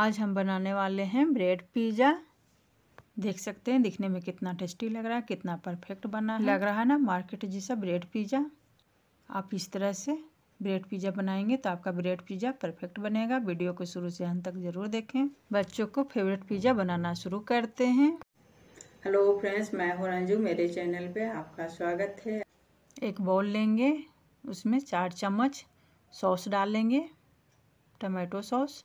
आज हम बनाने वाले हैं ब्रेड पिज़्ज़ा देख सकते हैं दिखने में कितना टेस्टी लग रहा है कितना परफेक्ट बना है लग रहा है ना मार्केट जैसा ब्रेड पिज़्ज़ा आप इस तरह से ब्रेड पिज़्ज़ा बनाएंगे तो आपका ब्रेड पिज़्ज़ा परफेक्ट बनेगा वीडियो को शुरू से अंत तक ज़रूर देखें बच्चों को फेवरेट पिज़्ज़ा बनाना शुरू करते हैं हेलो फ्रेंड्स मैं हूँ रंजू मेरे चैनल पे आपका स्वागत है एक बॉल लेंगे उसमें चार चम्मच सॉस डालेंगे टमाटो सॉस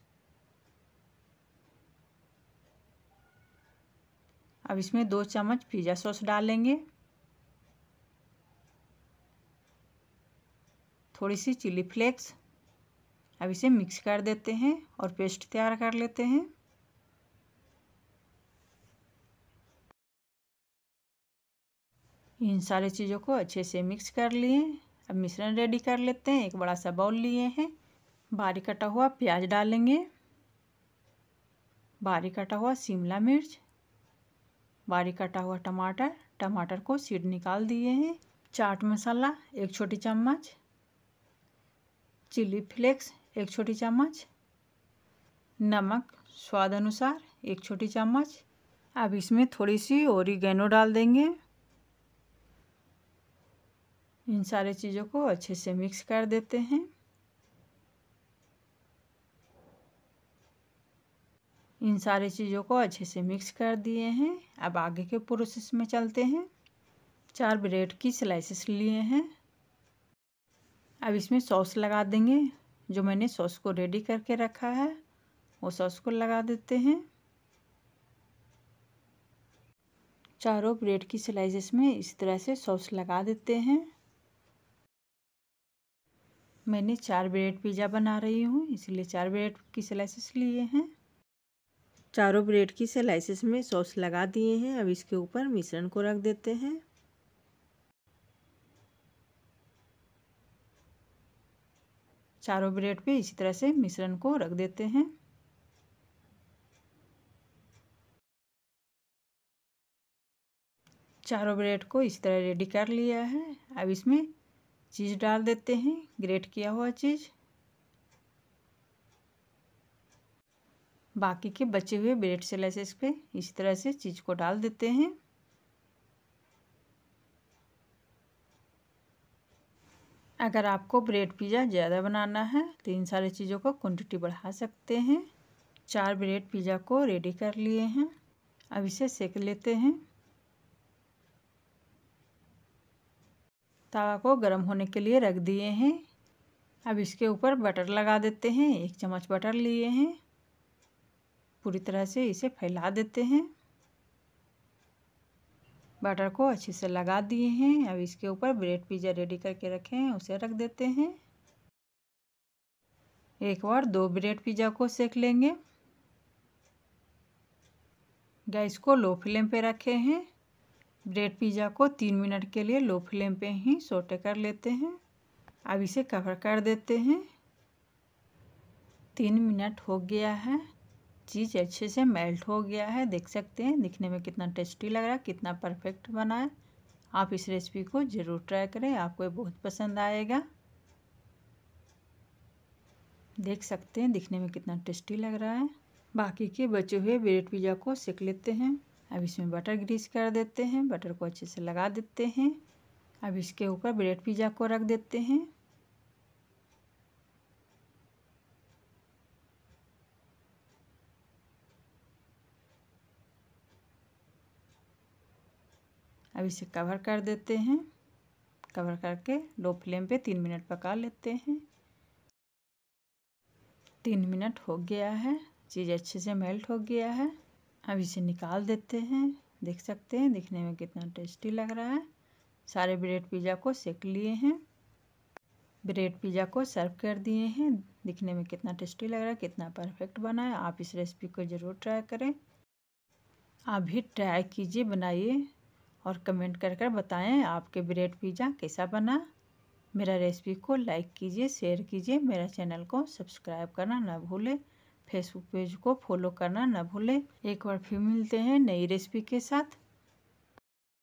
अब इसमें दो चम्मच पिज़्ज़ा सॉस डालेंगे थोड़ी सी चिली फ्लेक्स अब इसे मिक्स कर देते हैं और पेस्ट तैयार कर लेते हैं इन सारे चीज़ों को अच्छे से मिक्स कर लिए अब मिश्रण रेडी कर लेते हैं एक बड़ा सा बाउल लिए हैं बारीक कटा हुआ प्याज डालेंगे बारीक कटा हुआ शिमला मिर्च बारीक कटा हुआ टमाटर टमाटर को सीड निकाल दिए हैं चाट मसाला एक छोटी चम्मच चिली फ्लेक्स एक छोटी चम्मच नमक स्वाद अनुसार एक छोटी चम्मच अब इसमें थोड़ी सी ओरिगेनो डाल देंगे इन सारे चीज़ों को अच्छे से मिक्स कर देते हैं इन सारी चीज़ों को अच्छे से मिक्स कर दिए हैं अब आगे के प्रोसेस में चलते हैं चार ब्रेड की स्लाइसेस लिए हैं अब इसमें सॉस लगा देंगे जो मैंने सॉस को रेडी करके रखा है वो सॉस को लगा देते हैं चारों ब्रेड की स्लाइसेस में इस तरह से सॉस लगा देते हैं मैंने चार ब्रेड पिज़्ज़ा बना रही हूँ इसलिए चार ब्रेड की स्लाइसेस लिए हैं चारों ब्रेड की स्लाइसिस में सॉस लगा दिए हैं अब इसके ऊपर मिश्रण को रख देते हैं चारों ब्रेड पे इसी तरह से मिश्रण को रख देते हैं चारों ब्रेड को इस तरह रेडी कर लिया है अब इसमें चीज़ डाल देते हैं ग्रेट किया हुआ चीज़ बाकी के बचे हुए ब्रेड स्लाइसेस पे इस तरह से चीज़ को डाल देते हैं अगर आपको ब्रेड पिज़्ज़ा ज़्यादा बनाना है तो इन सारी चीज़ों का क्वांटिटी बढ़ा सकते हैं चार ब्रेड पिज़्ज़ा को रेडी कर लिए हैं अब इसे सेक लेते हैं तवा को गर्म होने के लिए रख दिए हैं अब इसके ऊपर बटर लगा देते हैं एक चम्मच बटर लिए हैं पूरी तरह से इसे फैला देते हैं बटर को अच्छे से लगा दिए हैं अब इसके ऊपर ब्रेड पिज़्ज़ा रेडी करके रखे हैं उसे रख देते हैं एक बार दो ब्रेड पिज़्ज़ा को सेक लेंगे गैस को लो फ्लेम पे रखे हैं ब्रेड पिज़्ज़ा को तीन मिनट के लिए लो फ्लेम पे ही सोटे कर लेते हैं अब इसे कवर कर देते हैं तीन मिनट हो गया है चीज़ अच्छे से मेल्ट हो गया है देख सकते हैं दिखने में कितना टेस्टी लग रहा है कितना परफेक्ट बना है आप इस रेसिपी को ज़रूर ट्राई करें आपको ये बहुत पसंद आएगा देख सकते हैं दिखने में कितना टेस्टी लग रहा है बाकी के बचे हुए ब्रेड पिज़्ज़ा को सेक लेते हैं अब इसमें बटर ग्रीस कर देते हैं बटर को अच्छे से लगा देते हैं अब इसके ऊपर ब्रेड पिज़्ज़ा को रख देते हैं अब इसे कवर कर देते हैं कवर करके लो फ्लेम पे तीन मिनट पका लेते हैं तीन मिनट हो गया है चीज़ अच्छे से मेल्ट हो गया है अब इसे निकाल देते हैं देख सकते हैं दिखने में कितना टेस्टी लग रहा है सारे ब्रेड पिज़्ज़ा को सेक लिए हैं ब्रेड पिज़्ज़ा को सर्व कर दिए हैं दिखने में कितना टेस्टी लग रहा है कितना परफेक्ट बना है आप इस रेसिपी को ज़रूर ट्राई करें आप भी ट्राई कीजिए बनाइए और कमेंट कर कर बताएँ आपके ब्रेड पिज़्ज़ा कैसा बना मेरा रेसिपी को लाइक कीजिए शेयर कीजिए मेरा चैनल को सब्सक्राइब करना ना भूलें फेसबुक पेज को फॉलो करना ना भूलें एक बार फिर मिलते हैं नई रेसिपी के साथ